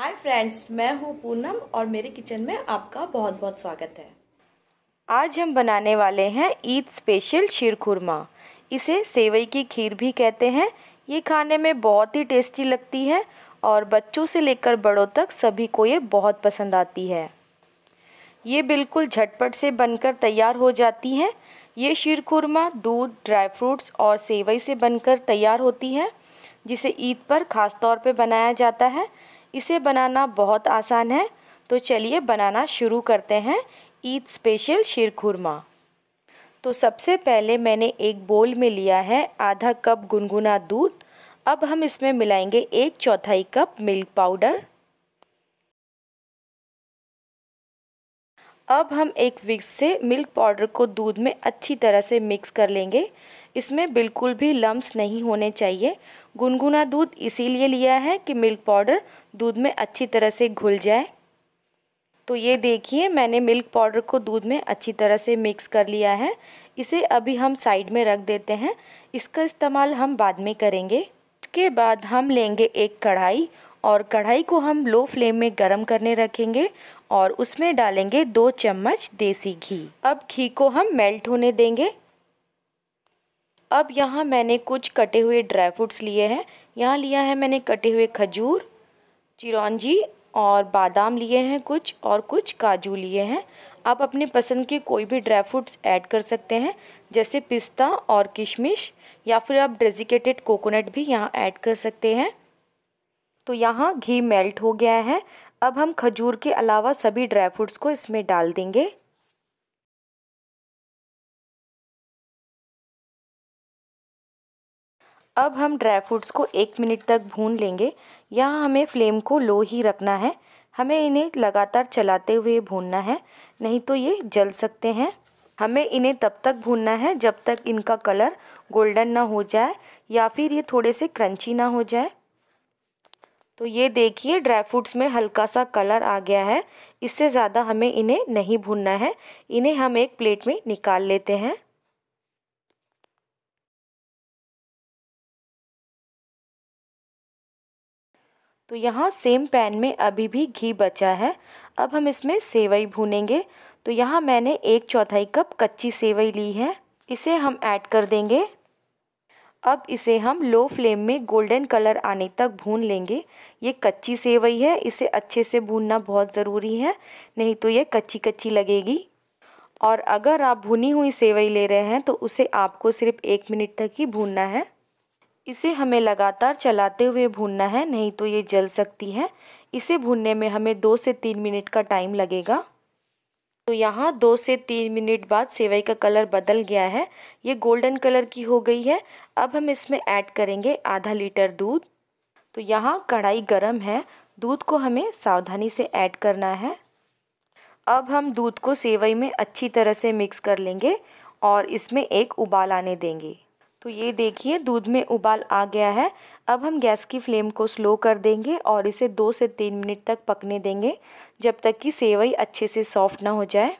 hi friends मैं हूँ पूनम और मेरे किचन में आपका बहुत बहुत स्वागत है आज हम बनाने वाले हैं ईद स्पेशल शीर खुरमा इसे सेवई की खीर भी कहते हैं ये खाने में बहुत ही टेस्टी लगती है और बच्चों से लेकर बड़ों तक सभी को ये बहुत पसंद आती है ये बिल्कुल झटपट से बनकर तैयार हो जाती है ये शीर खुरमा दूध ड्राई फ्रूट्स और सेवई से बनकर तैयार होती है जिसे ईद पर ख़ास तौर पर बनाया जाता है इसे बनाना बहुत आसान है तो चलिए बनाना शुरू करते हैं ईद स्पेशल शेर खुरमा तो सबसे पहले मैंने एक बोल में लिया है आधा कप गुनगुना दूध अब हम इसमें मिलाएंगे एक चौथाई कप मिल्क पाउडर अब हम एक विक्स से मिल्क पाउडर को दूध में अच्छी तरह से मिक्स कर लेंगे इसमें बिल्कुल भी लम्ब नहीं होने चाहिए गुनगुना दूध इसीलिए लिया है कि मिल्क पाउडर दूध में अच्छी तरह से घुल जाए तो ये देखिए मैंने मिल्क पाउडर को दूध में अच्छी तरह से मिक्स कर लिया है इसे अभी हम साइड में रख देते हैं इसका इस्तेमाल हम बाद में करेंगे इसके बाद हम लेंगे एक कढ़ाई और कढ़ाई को हम लो फ्लेम में गरम करने रखेंगे और उसमें डालेंगे दो चम्मच देसी घी अब घी को हम मेल्ट होने देंगे अब यहाँ मैंने कुछ कटे हुए ड्राई फ्रूट्स लिए हैं यहाँ लिया है मैंने कटे हुए खजूर चिरौंजी और बादाम लिए हैं कुछ और कुछ काजू लिए हैं आप अपने पसंद के कोई भी ड्राई फ्रूट्स ऐड कर सकते हैं जैसे पिस्ता और किशमिश या फिर आप डेजिकेटेड कोकोनट भी यहाँ ऐड कर सकते हैं तो यहाँ घी मेल्ट हो गया है अब हम खजूर के अलावा सभी ड्राई फ्रूट्स को इसमें डाल देंगे अब हम ड्राई फ्रूट्स को एक मिनट तक भून लेंगे यहाँ हमें फ्लेम को लो ही रखना है हमें इन्हें लगातार चलाते हुए भूनना है नहीं तो ये जल सकते हैं हमें इन्हें तब तक भूनना है जब तक इनका कलर गोल्डन ना हो जाए या फिर ये थोड़े से क्रंची ना हो जाए तो ये देखिए ड्राई फ्रूट्स में हल्का सा कलर आ गया है इससे ज़्यादा हमें इन्हें नहीं भूनना है इन्हें हम एक प्लेट में निकाल लेते हैं तो यहाँ सेम पैन में अभी भी घी बचा है अब हम इसमें सेवई भूनेंगे तो यहाँ मैंने एक चौथाई कप कच्ची सेवई ली है इसे हम ऐड कर देंगे अब इसे हम लो फ्लेम में गोल्डन कलर आने तक भून लेंगे ये कच्ची सेवई है इसे अच्छे से भूनना बहुत ज़रूरी है नहीं तो ये कच्ची कच्ची लगेगी और अगर आप भुनी हुई सेवई ले रहे हैं तो उसे आपको सिर्फ एक मिनट तक ही भूनना है इसे हमें लगातार चलाते हुए भूनना है नहीं तो ये जल सकती है इसे भूनने में हमें दो से तीन मिनट का टाइम लगेगा तो यहाँ दो से तीन मिनट बाद सेवई का कलर बदल गया है ये गोल्डन कलर की हो गई है अब हम इसमें ऐड करेंगे आधा लीटर दूध तो यहाँ कढ़ाई गर्म है दूध को हमें सावधानी से ऐड करना है अब हम दूध को सेवई में अच्छी तरह से मिक्स कर लेंगे और इसमें एक उबाल आने देंगे तो ये देखिए दूध में उबाल आ गया है अब हम गैस की फ्लेम को स्लो कर देंगे और इसे दो से तीन मिनट तक पकने देंगे जब तक कि सेवई अच्छे से सॉफ्ट ना हो जाए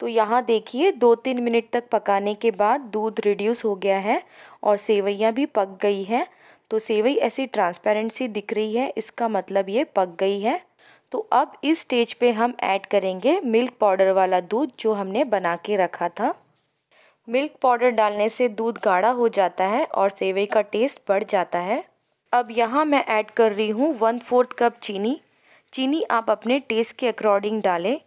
तो यहाँ देखिए दो तीन मिनट तक पकाने के बाद दूध रिड्यूस हो गया है और सेवैयाँ भी पक गई हैं तो सेवई ऐसी ट्रांसपेरेंट सी दिख रही है इसका मतलब ये पक गई है तो अब इस स्टेज पे हम ऐड करेंगे मिल्क पाउडर वाला दूध जो हमने बना के रखा था मिल्क पाउडर डालने से दूध गाढ़ा हो जाता है और सेवई का टेस्ट बढ़ जाता है अब यहाँ मैं ऐड कर रही हूँ वन फोर्थ कप चीनी चीनी आप अपने टेस्ट के अकॉर्डिंग डालें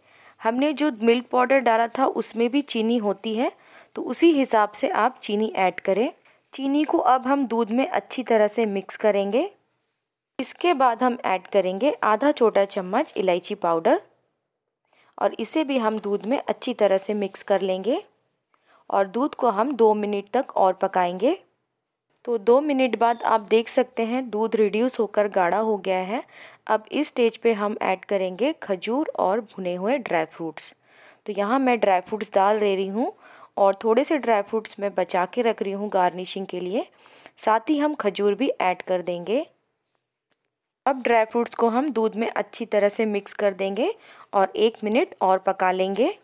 हमने जो मिल्क पाउडर डाला था उसमें भी चीनी होती है तो उसी हिसाब से आप चीनी ऐड करें चीनी को अब हम दूध में अच्छी तरह से मिक्स करेंगे इसके बाद हम ऐड करेंगे आधा छोटा चम्मच इलायची पाउडर और इसे भी हम दूध में अच्छी तरह से मिक्स कर लेंगे और दूध को हम दो मिनट तक और पकाएंगे तो दो मिनट बाद आप देख सकते हैं दूध रिड्यूस होकर गाढ़ा हो गया है अब इस स्टेज पे हम ऐड करेंगे खजूर और भुने हुए ड्राई फ्रूट्स तो यहाँ मैं ड्राई फ्रूट्स डाल दे रही हूँ और थोड़े से ड्राई फ्रूट्स मैं बचा के रख रही हूँ गार्निशिंग के लिए साथ ही हम खजूर भी ऐड कर देंगे अब ड्राई फ्रूट्स को हम दूध में अच्छी तरह से मिक्स कर देंगे और एक मिनट और पका लेंगे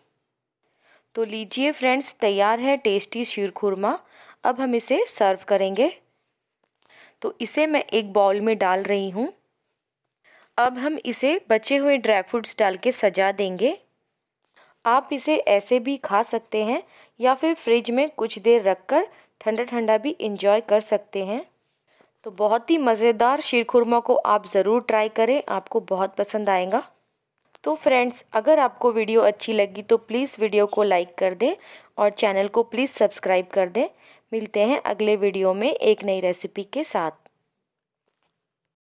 तो लीजिए फ्रेंड्स तैयार है टेस्टी शीर खुरमा अब हम इसे सर्व करेंगे तो इसे मैं एक बाउल में डाल रही हूँ अब हम इसे बचे हुए ड्राई फ्रूट्स डाल के सजा देंगे आप इसे ऐसे भी खा सकते हैं या फिर फ्रिज में कुछ देर रख कर ठंडा ठंडा भी इंजॉय कर सकते हैं तो बहुत ही मज़ेदार शीरखुरमा को आप ज़रूर ट्राई करें आपको बहुत पसंद आएगा तो फ्रेंड्स अगर आपको वीडियो अच्छी लगी तो प्लीज़ वीडियो को लाइक कर दें और चैनल को प्लीज़ सब्सक्राइब कर दें मिलते हैं अगले वीडियो में एक नई रेसिपी के साथ